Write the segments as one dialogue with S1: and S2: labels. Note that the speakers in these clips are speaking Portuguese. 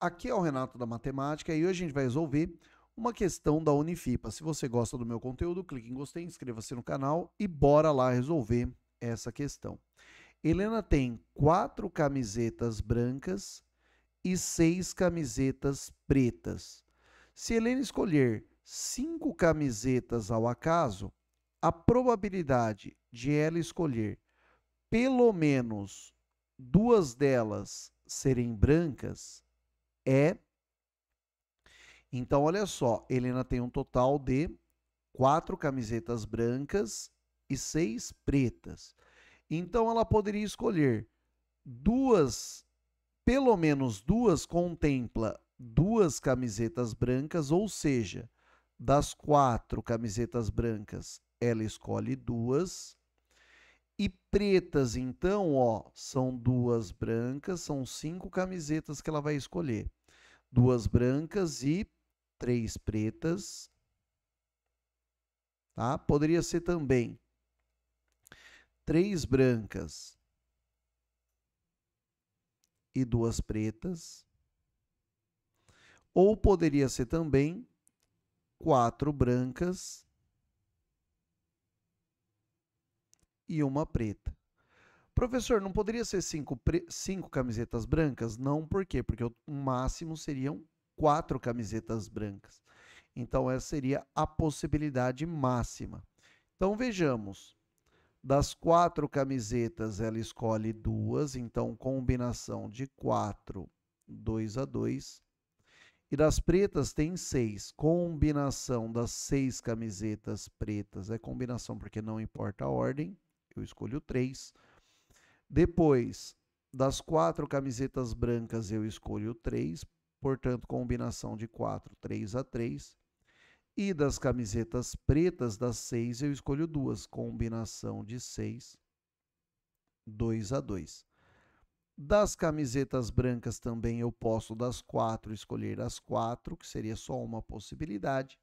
S1: Aqui é o Renato da Matemática e hoje a gente vai resolver uma questão da Unifipa. Se você gosta do meu conteúdo, clique em gostei, inscreva-se no canal e bora lá resolver essa questão. Helena tem quatro camisetas brancas e seis camisetas pretas. Se Helena escolher cinco camisetas ao acaso, a probabilidade de ela escolher pelo menos duas delas serem brancas é. Então, olha só, Helena tem um total de quatro camisetas brancas e seis pretas. Então, ela poderia escolher duas, pelo menos duas, contempla duas camisetas brancas, ou seja, das quatro camisetas brancas, ela escolhe duas. E pretas, então, ó, são duas brancas, são cinco camisetas que ela vai escolher duas brancas e três pretas. Tá? Poderia ser também três brancas e duas pretas. Ou poderia ser também quatro brancas e uma preta. Professor, não poderia ser cinco, cinco camisetas brancas? Não, por quê? Porque o máximo seriam quatro camisetas brancas. Então, essa seria a possibilidade máxima. Então, vejamos. Das quatro camisetas, ela escolhe duas, então, combinação de quatro, dois a dois. E das pretas tem seis. Combinação das seis camisetas pretas é combinação, porque não importa a ordem, eu escolho três. Depois, das quatro camisetas brancas, eu escolho três, portanto, combinação de quatro, três a três. E das camisetas pretas, das seis, eu escolho duas, combinação de seis, dois a dois. Das camisetas brancas também eu posso, das quatro, escolher as quatro, que seria só uma possibilidade.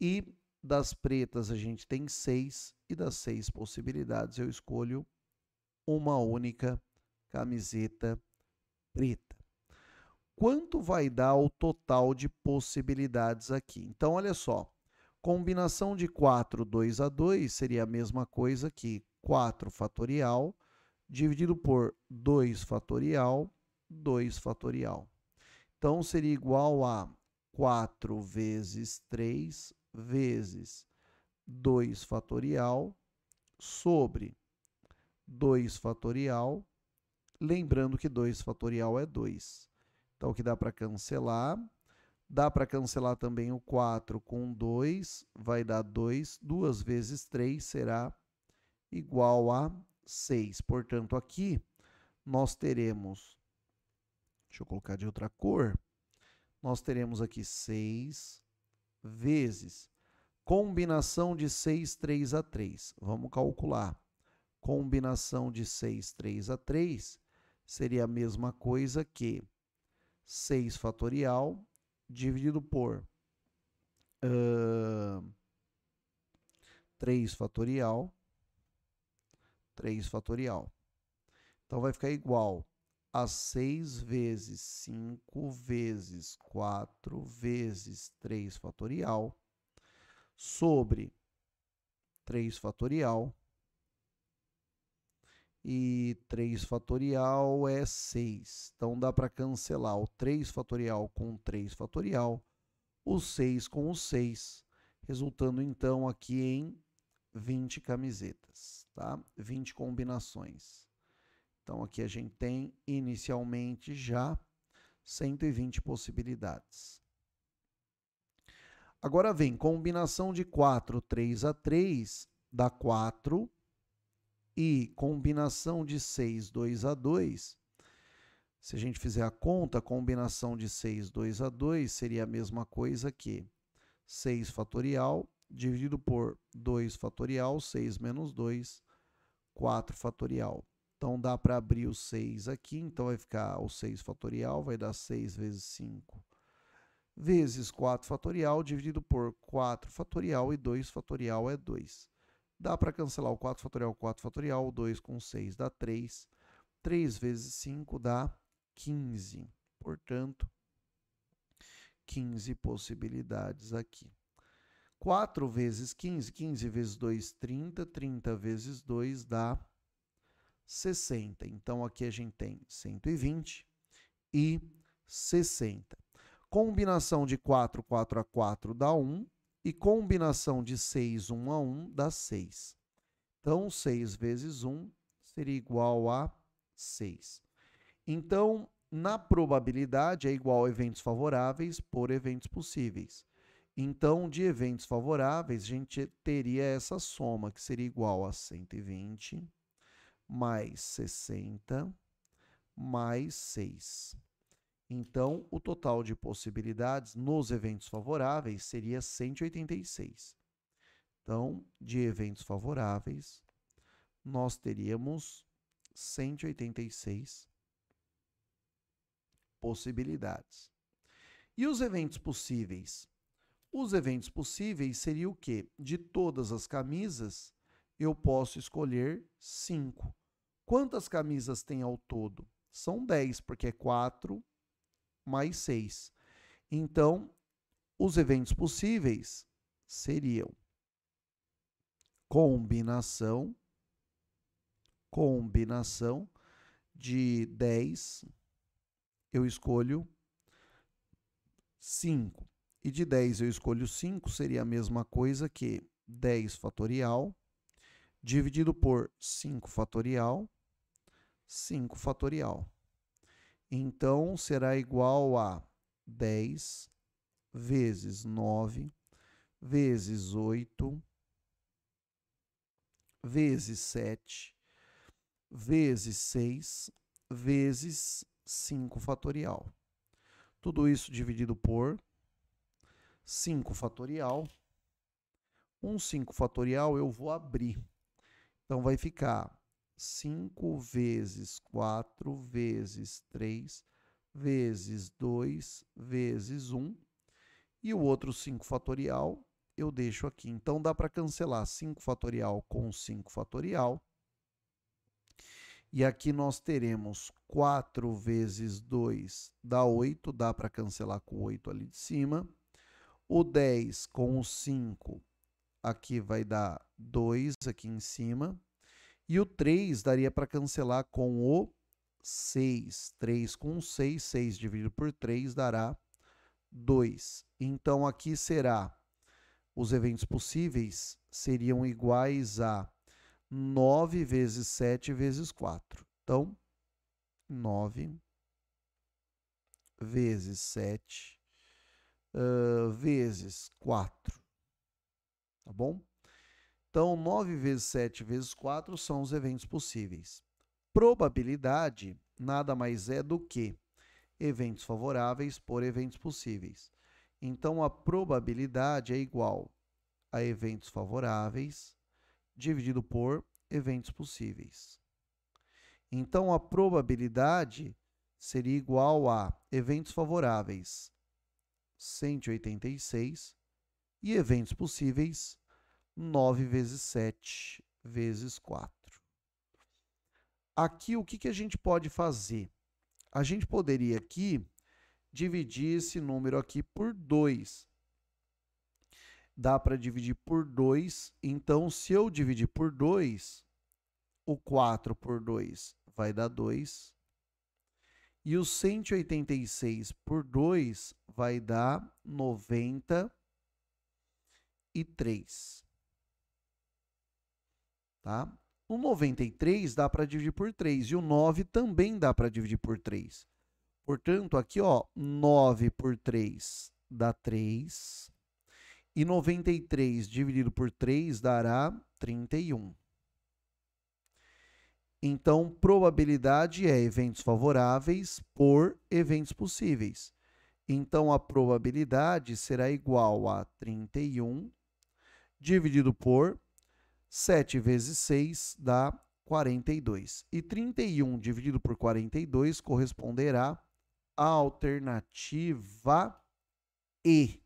S1: E das pretas a gente tem seis, e das seis possibilidades eu escolho uma única camiseta preta. Quanto vai dar o total de possibilidades aqui? Então, olha só. Combinação de 4, 2 a 2 seria a mesma coisa que 4 fatorial dividido por 2 fatorial, 2 fatorial. Então, seria igual a 4 vezes 3 vezes 2 fatorial sobre 2 fatorial, lembrando que 2 fatorial é 2. Então, o que dá para cancelar? Dá para cancelar também o 4 com 2, vai dar 2. 2 vezes 3 será igual a 6. Portanto, aqui nós teremos, deixa eu colocar de outra cor, nós teremos aqui 6 vezes combinação de 6, 3 a 3. Vamos calcular combinação de 6, 3 a 3 seria a mesma coisa que 6 fatorial dividido por uh, 3 fatorial, 3 fatorial. Então vai ficar igual a 6 vezes 5 vezes 4 vezes 3 fatorial sobre 3 fatorial e 3 fatorial é 6. Então dá para cancelar o 3 fatorial com 3 fatorial, o 6 com o 6, resultando então aqui em 20 camisetas, tá? 20 combinações. Então aqui a gente tem inicialmente já 120 possibilidades. Agora vem combinação de 4, 3 a 3, dá 4 e combinação de 6, 2 a 2, se a gente fizer a conta, a combinação de 6, 2 a 2 seria a mesma coisa que 6 fatorial dividido por 2 fatorial, 6 menos 2, 4 fatorial. Então dá para abrir o 6 aqui, então vai ficar o 6 fatorial, vai dar 6 vezes 5 vezes 4 fatorial dividido por 4 fatorial e 2 fatorial é 2. Dá para cancelar o 4 fatorial, 4 fatorial, 2 com 6 dá 3, 3 vezes 5 dá 15. Portanto, 15 possibilidades aqui. 4 vezes 15, 15 vezes 2, 30, 30 vezes 2 dá 60. Então aqui a gente tem 120 e 60. Combinação de 4, 4 a 4 dá 1 e combinação de 6, 1 a 1 dá 6. Então, 6 vezes 1 seria igual a 6. Então, na probabilidade, é igual a eventos favoráveis por eventos possíveis. Então, de eventos favoráveis, a gente teria essa soma, que seria igual a 120 mais 60 mais 6. Então, o total de possibilidades nos eventos favoráveis seria 186. Então, de eventos favoráveis, nós teríamos 186 possibilidades. E os eventos possíveis? Os eventos possíveis seria o quê? De todas as camisas, eu posso escolher 5. Quantas camisas tem ao todo? São 10, porque é 4 mais 6. Então, os eventos possíveis seriam combinação combinação de 10 eu escolho 5. E de 10 eu escolho 5 seria a mesma coisa que 10 fatorial dividido por 5 fatorial, 5 fatorial. Então será igual a 10 vezes 9 vezes 8 vezes 7 vezes 6 vezes 5 fatorial. Tudo isso dividido por 5 fatorial. Um 5 fatorial eu vou abrir. Então vai ficar 5 vezes 4 vezes 3 vezes 2 vezes 1. E o outro 5 fatorial eu deixo aqui. Então dá para cancelar 5 fatorial com 5 fatorial. E aqui nós teremos 4 vezes 2 dá 8, dá para cancelar com 8 ali de cima. O 10 com o 5 aqui vai dar 2 aqui em cima. E o 3 daria para cancelar com o 6. 3 com 6, 6 dividido por 3 dará 2. Então aqui será os eventos possíveis seriam iguais a 9 vezes 7 vezes 4. Então, 9 vezes 7 uh, vezes 4. Tá bom? Então, 9 vezes 7 vezes 4 são os eventos possíveis. Probabilidade nada mais é do que eventos favoráveis por eventos possíveis. Então, a probabilidade é igual a eventos favoráveis dividido por eventos possíveis. Então, a probabilidade seria igual a eventos favoráveis, 186, e eventos possíveis, 9 vezes 7 vezes 4. Aqui, o que, que a gente pode fazer? A gente poderia aqui dividir esse número aqui por 2. Dá para dividir por 2. Então, se eu dividir por 2, o 4 por 2 vai dar 2. E o 186 por 2 vai dar 93. Tá? O 93 dá para dividir por 3 e o 9 também dá para dividir por 3. Portanto, aqui ó, 9 por 3 dá 3 e 93 dividido por 3 dará 31. Então, probabilidade é eventos favoráveis por eventos possíveis. Então, a probabilidade será igual a 31 dividido por 7 vezes 6 dá 42. E 31 dividido por 42 corresponderá à alternativa E.